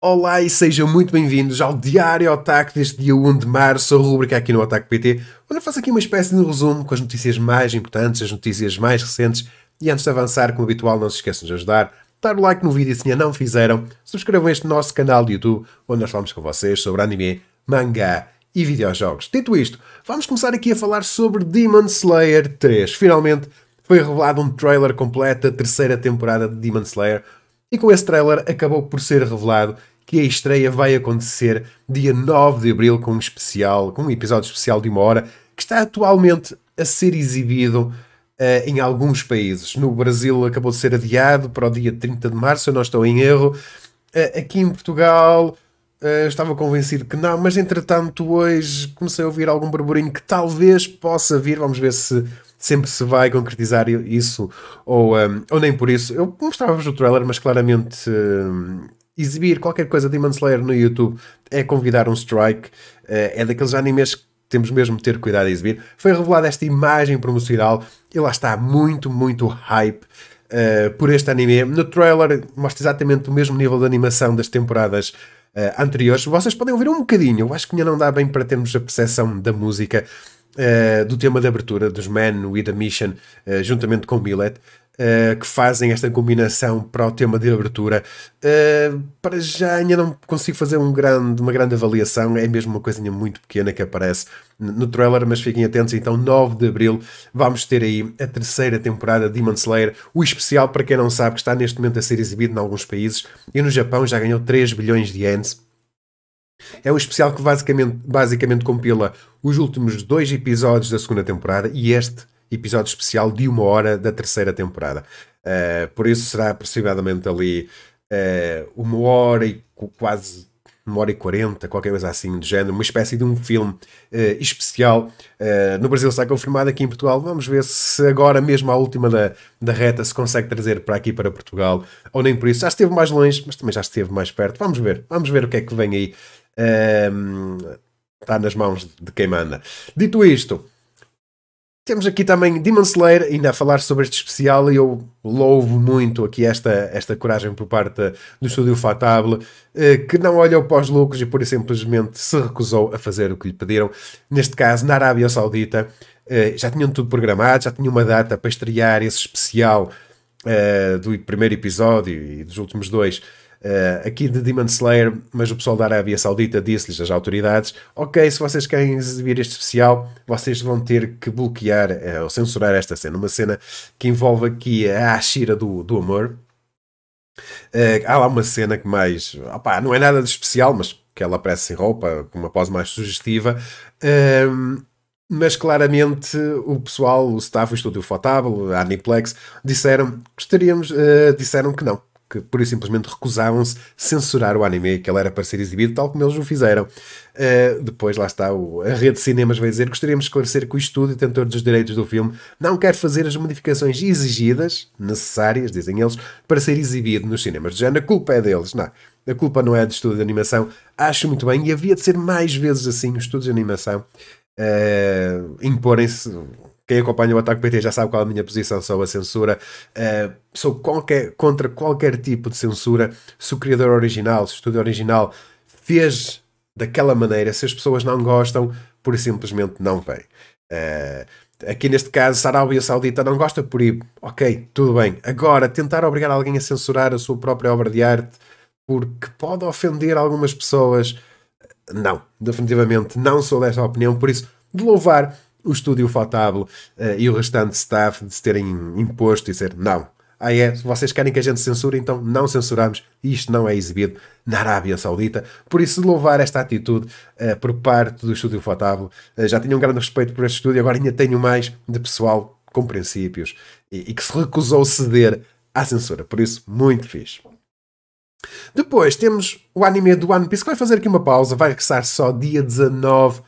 Olá e sejam muito bem-vindos ao Diário Otaku deste dia 1 de março, a rubrica aqui no Otaku PT, onde eu faço aqui uma espécie de resumo com as notícias mais importantes, as notícias mais recentes. E antes de avançar, como habitual, não se esqueçam de ajudar, dar o like no vídeo se ainda não fizeram, subscrevam este nosso canal de YouTube, onde nós falamos com vocês sobre anime, mangá e videojogos. Dito isto, vamos começar aqui a falar sobre Demon Slayer 3. Finalmente foi revelado um trailer completo da terceira temporada de Demon Slayer, e com esse trailer acabou por ser revelado que a estreia vai acontecer dia 9 de abril com um especial, com um episódio especial de uma hora, que está atualmente a ser exibido Uh, em alguns países. No Brasil acabou de ser adiado para o dia 30 de março, eu não estou em erro. Uh, aqui em Portugal uh, estava convencido que não, mas entretanto hoje comecei a ouvir algum burburinho que talvez possa vir. Vamos ver se sempre se vai concretizar isso ou, um, ou nem por isso. Eu mostrava-vos o trailer, mas claramente um, exibir qualquer coisa de Demon Slayer no YouTube é convidar um strike, eh, é daqueles animes que temos mesmo de ter cuidado a exibir. Foi revelada esta imagem promocional e lá está muito, muito hype. Uh, por este anime. No trailer mostra exatamente o mesmo nível de animação das temporadas uh, anteriores. Vocês podem ouvir um bocadinho, eu acho que ainda não dá bem para termos a percepção da música, eh, do tema de abertura dos Men with a Mission, uh, juntamente com Millet, uh, eh, que fazem esta combinação para o tema de abertura. para já ainda não consigo fazer um grande, uma grande avaliação, é mesmo uma coisinha muito pequena que aparece no trailer, mas fiquem atentos, então 9 de Abril vamos ter aí a terceira temporada de Demon Slayer, o especial para quem não sabe que está neste momento a ser exibido em alguns países e no Japão já ganhou 3 bilhões de ienes é um especial que basicamente, basicamente compila os últimos dois episódios da segunda temporada e este episódio especial de uma hora da terceira temporada. Uh, por isso será aproximadamente ali uh, uma hora e quase uma hora e quarenta, qualquer coisa assim do género, uma espécie de um filme uh, especial. Uh, no Brasil está confirmado, aqui em Portugal vamos ver se agora mesmo a última da, da reta se consegue trazer para aqui, para Portugal, ou nem por isso. Já esteve mais longe, mas também já esteve mais perto. Vamos ver, vamos ver o que é que vem aí. Um, ehm, está nas mãos de quem manda. Dito isto, temos aqui também Demon Slayer, ainda a falar sobre este especial, e eu louvo muito aqui esta, esta coragem por parte do estúdio Fatable, eh, que não olhou para os lucros e por isso simplesmente se recusou a fazer o que lhe pediram. Neste caso, na Arábia Saudita, eh, já tinham tudo programado, já tinham uma data para estrear esse especial eh, do primeiro episódio e dos últimos dois Uh, aqui de Demon Slayer, mas o pessoal da Arábia Saudita disse-lhes às autoridades: ok, se vocês querem exibir este especial, vocês vão ter que bloquear uh, ou censurar esta cena. Uma cena que envolve aqui a Ashira do, do amor. Uh, há lá uma cena que mais. Opá, não é nada de especial, mas que ela aparece sem roupa, com uma pose mais sugestiva. Ehm, mas claramente o pessoal, o staff, o estúdio Fotável, a Aniplex, disseram, gostaríamos, disseram que não que pura e simplesmente recusavam-se censurar o anime que ele era para ser exibido, tal como eles o fizeram. Uh, depois, lá está, o, a rede de cinemas vai dizer: gostaríamos de esclarecer que o estúdio detentor dos direitos do filme não quer fazer as modificações exigidas, necessárias, dizem eles, para ser exibido nos cinemas de género. A culpa é deles, não. A culpa não é do estúdio de animação. Acho muito bem, e havia de ser mais vezes assim os estúdios de animação uh, imporem-se quem acompanha o Ataque PT já sabe qual é a minha posição sobre a censura. Uh, sou qualquer, contra qualquer tipo de censura. Se o criador original, se o estúdio original fez daquela maneira, se as pessoas não gostam, por simplesmente não vêm. Uh, eh, aqui neste caso, se a Arábia Saudita não gosta por ir, ok, tudo bem. Agora, tentar obrigar alguém a censurar a sua própria obra de arte porque pode ofender algumas pessoas, não, definitivamente não sou desta opinião. Por isso, de louvar o estúdio Fotábulo uh, eh, e o restante staff de se terem imposto e dizer não. Ah, é? Se vocês querem que a gente censure, então não censuramos. Isto não é exibido na Arábia Saudita. Por isso, louvar esta atitude uh, por parte do estúdio Fotábulo. Uh, eh, já tinha um grande respeito por este estúdio, agora ainda tenho mais de pessoal com princípios e, e que se recusou ceder à censura. Por isso, muito fixe. Depois temos o anime do One Piece que vai fazer aqui uma pausa, vai regressar só dia 19 uh,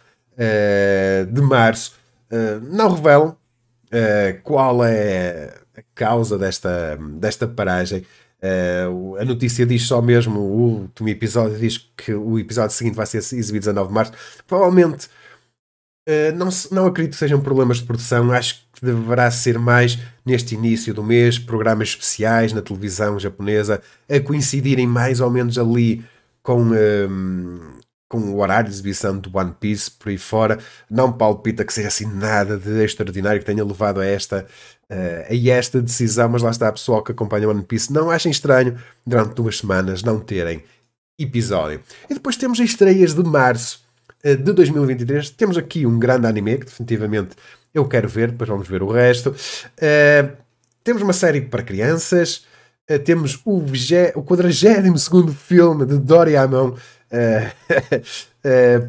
de março. Eh, não revelam uh, qual é a causa desta, desta paragem. Uh, a notícia diz só mesmo, o último episódio diz que o episódio seguinte vai ser exibido 19 de março. Provavelmente não, não acredito que sejam problemas de produção, acho que deverá ser mais neste início do mês, programas especiais na televisão japonesa a coincidirem mais ou menos ali com, com o horário de exibição do One Piece por aí fora, não palpita que seja assim nada de extraordinário que tenha levado a esta, eh, a esta decisão, mas lá está a pessoal que acompanha o One Piece. Não achem estranho durante duas semanas não terem episódio. E depois temos as estreias de março eh, de 2023. Temos aqui um grande anime que definitivamente eu quero ver, depois vamos ver o resto. Uh, temos uma série para crianças. Uh, temos o, o 42 filme de mão Uh,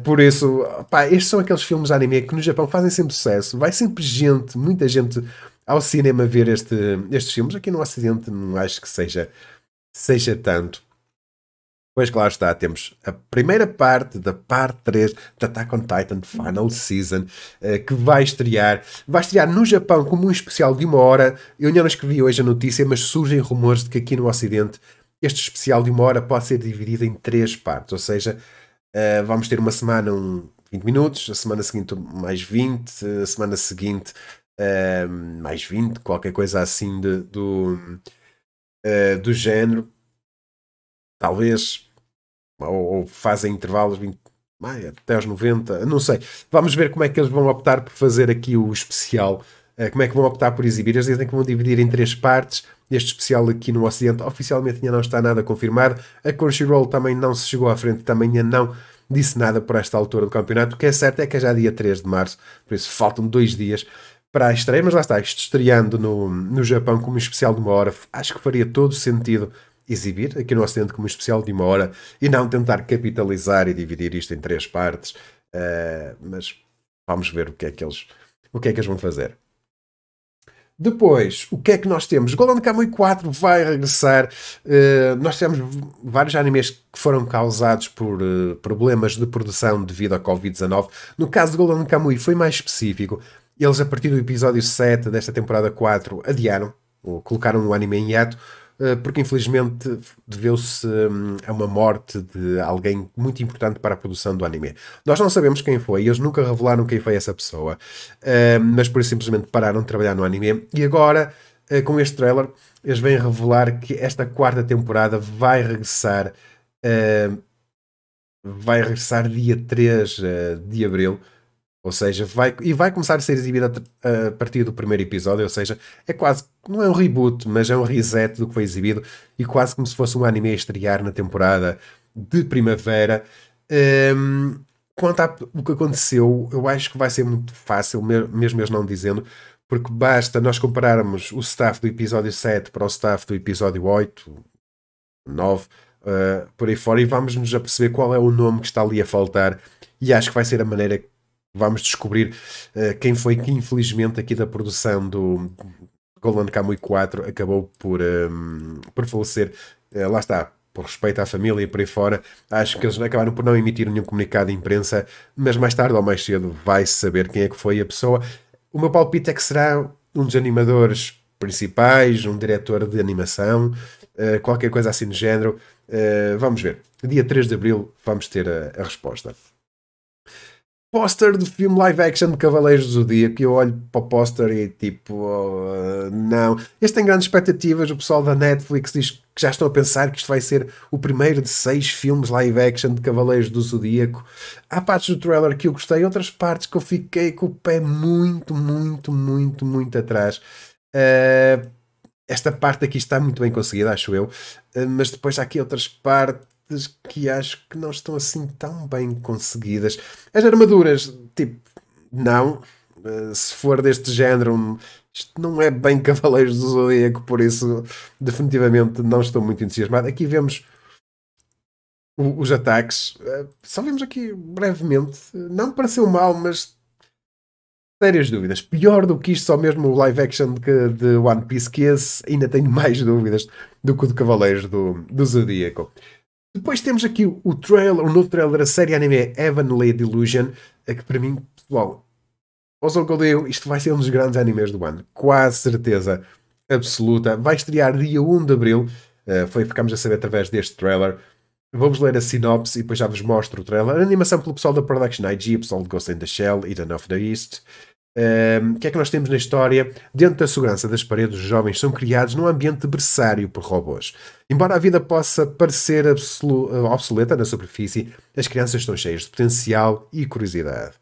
por isso, pá, estes são aqueles filmes de anime que no Japão fazem sempre sucesso. Vai sempre gente, muita gente ao cinema ver este, estes filmes. Aqui no Ocidente não acho que seja, seja tanto. Pois claro está, temos a primeira parte da parte 3 da Attack on Titan Final Season, eh, que vai estrear. Vai estrear no Japão como um especial de uma hora. Eu ainda não escrevi hoje a notícia, mas surgem rumores de que aqui no Ocidente este especial de uma hora pode ser dividido em três partes, ou seja, uh, vamos ter uma semana um 20 minutos, a semana seguinte mais 20, a semana seguinte uh, mais 20, qualquer coisa assim de, do, uh, do género. Talvez, ou, ou fazem intervalos 20, até aos 90, não sei. Vamos ver como é que eles vão optar por fazer aqui o especial. Como é que vão optar por exibir? Eles dizem que vão dividir em três partes neste especial aqui no Ocidente. Oficialmente ainda não está nada confirmado. A Crunchyroll também não se chegou à frente, também ainda não disse nada por esta altura do campeonato. O que é certo é que é já dia 3 de março, por isso faltam dois dias para a estreia, mas lá está, isto estreando no, no Japão como um especial de uma hora, acho que faria todo sentido exibir aqui no Ocidente como um especial de uma hora e não tentar capitalizar e dividir isto em três partes. Uh, mas vamos ver o que é que eles, o que é que eles vão fazer. Depois, o que é que nós temos? Golden Kamuy 4 vai regressar. Uh, nós temos vários animes que foram causados por uh, problemas de produção devido à Covid-19. No caso de Golden Kamuy foi mais específico. Eles, a partir do episódio 7 desta temporada 4, adiaram, ou colocaram o anime em hiato, eh, porque infelizmente deveu-se hum, a uma morte de alguém muito importante para a produção do anime. Nós não sabemos quem foi, eles nunca revelaram quem foi essa pessoa, eh, mas por isso simplesmente pararam de trabalhar no anime e agora, eh, com este trailer, eles vêm revelar que esta quarta temporada vai regressar. Vai regressar dia 3 de abril, ou seja, vai, e vai começar a ser exibida a partir do primeiro episódio, ou seja, é quase não é um reboot, mas é um reset do que foi exibido e quase como se fosse um anime a estrear na temporada de primavera. Um, quanto ao que aconteceu, eu acho que vai ser muito fácil, mesmo eles não dizendo, porque basta nós compararmos o staff do episódio 7 para o staff do episódio 8, 9, uh, por aí fora, e vamos nos aperceber qual é o nome que está ali a faltar. E acho que vai ser a maneira que vamos descobrir uh, quem foi que, infelizmente, aqui da produção do, Golden Kamuy 4 acabou por, um, por falecer. Uh, lá está, por respeito à família e por aí fora, acho que eles acabaram por não emitir nenhum comunicado de imprensa, mas mais tarde ou mais cedo vai-se saber quem é que foi a pessoa. O meu palpite é que será um dos animadores principais, um diretor de animação, uh, qualquer coisa assim do género. Uh, vamos ver. Dia 3 de abril vamos ter a, a resposta póster do filme live action de Cavaleiros do Zodíaco que eu olho para o póster e tipo oh, não, este tem grandes expectativas o pessoal da Netflix diz que já estão a pensar que isto vai ser o primeiro de seis filmes live action de Cavaleiros do Zodíaco há partes do trailer que eu gostei outras partes que eu fiquei com o pé muito, muito, muito, muito atrás uh, esta parte aqui está muito bem conseguida, acho eu, uh, mas depois há aqui outras partes partes que acho que não estão assim tão bem conseguidas. As armaduras, tipo, não. Uh, se for deste género, isto não é bem Cavaleiros do Zodíaco, por isso, definitivamente, não estou muito entusiasmado. Aqui vemos o, os ataques. Uh, só vemos aqui brevemente. Não pareceu mal, mas sérias dúvidas. Pior do que isto, só mesmo o live action de One Piece, que esse ainda tenho mais dúvidas do que o de Cavaleiros do, do Zodíaco. Depois temos aqui o trailer, o novo trailer da série anime Heavenly Delusion, que para mim, pessoal, Oswald Goldeu, isto vai ser um dos grandes animes do ano. Quase certeza absoluta. Vai estrear dia 1 de Abril. Uh, foi, ficamos a saber através deste trailer. Vamos ler a sinopse e depois já vos mostro o trailer. A animação pelo pessoal da Production IG, pessoal de Ghost in the Shell, Eden of the East, o que é que nós temos na história? Dentro da segurança das paredes, os jovens são criados num ambiente berçário por robôs. Embora a vida possa parecer obsoleta na superfície, as crianças estão cheias de potencial e curiosidade.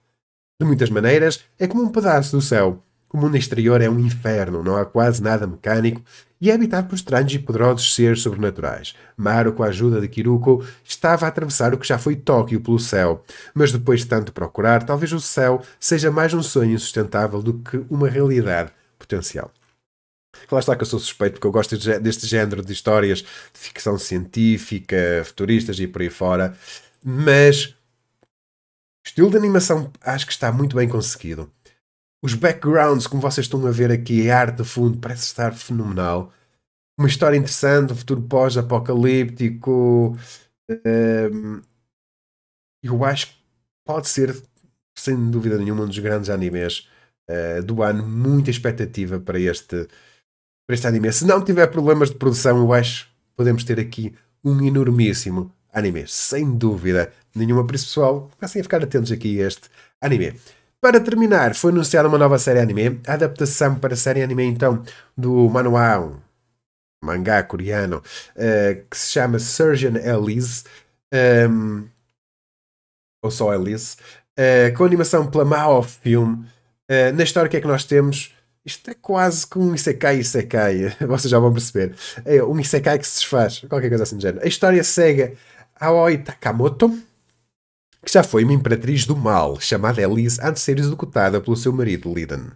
De muitas maneiras, é como um pedaço do céu. O mundo exterior é um inferno, não há quase nada mecânico e é habitado por estranhos e poderosos seres sobrenaturais. Maru, com a ajuda de Kiruko, estava a atravessar o que já foi Tóquio pelo céu, mas depois de tanto procurar, talvez o céu seja mais um sonho insustentável do que uma realidade potencial. Lá está que eu sou suspeito, porque eu gosto deste género de histórias de ficção científica, futuristas e por aí fora, mas o estilo de animação acho que está muito bem conseguido. Os backgrounds, como vocês estão a ver aqui, a arte a fundo parece estar fenomenal. Uma história interessante, um futuro pós-apocalíptico. Ehm, eu acho que pode ser, sem dúvida nenhuma, um dos grandes animes uh, do ano. Muita expectativa para este, para este anime. Se não tiver problemas de produção, eu acho que podemos ter aqui um enormíssimo anime, sem dúvida nenhuma. Por isso, pessoal, comecem a ficar atentos aqui a este anime. Para terminar, foi anunciada uma nova série anime, a adaptação para a série anime então do manhwa, um mangá coreano, uh, que se chama Surgeon Elise, um, ehm, ou só Elise, uh, com animação pela Mao Film. Uh, na história, o que é que nós temos? Isto é quase que um Isekai Isekai, vocês já vão perceber. É um Isekai que se desfaz, qualquer coisa assim do género. A história segue Aoi Takamoto, que já foi uma imperatriz do mal, chamada Elise antes de ser executada pelo seu marido Lydon.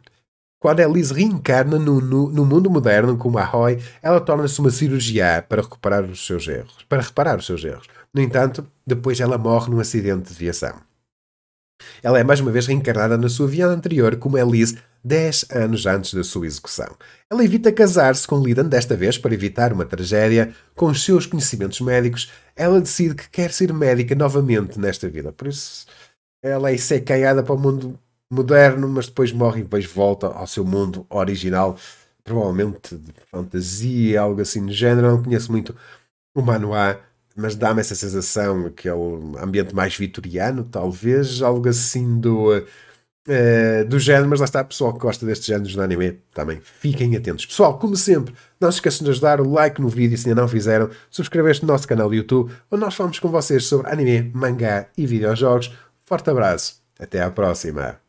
Quando Elise reencarna no, no, no, mundo moderno como Ahoy, ela torna-se uma cirurgiã para recuperar os seus erros, para reparar os seus erros. No entanto, depois ela morre num acidente de viação. Ela é mais uma vez reencarnada na sua vida anterior como Elise é 10 anos antes da sua execução. Ela evita casar-se com Lidan desta vez para evitar uma tragédia. Com os seus conhecimentos médicos, ela decide que quer ser médica novamente nesta vida. Por isso, ela é secaiada para o mundo moderno, mas depois morre e depois volta ao seu mundo original, provavelmente de fantasia, algo assim no género. Não conheço muito o manuá mas dá-me essa sensação, aquele é ambiente mais vitoriano, talvez, algo assim do, uh, do género, mas lá está, pessoal que gosta destes géneros de anime, também fiquem atentos. Pessoal, como sempre, não se esqueçam de ajudar dar o like no vídeo se ainda não fizeram, subscrever este nosso canal do YouTube, onde nós falamos com vocês sobre anime, mangá e videojogos. Forte abraço, até à próxima!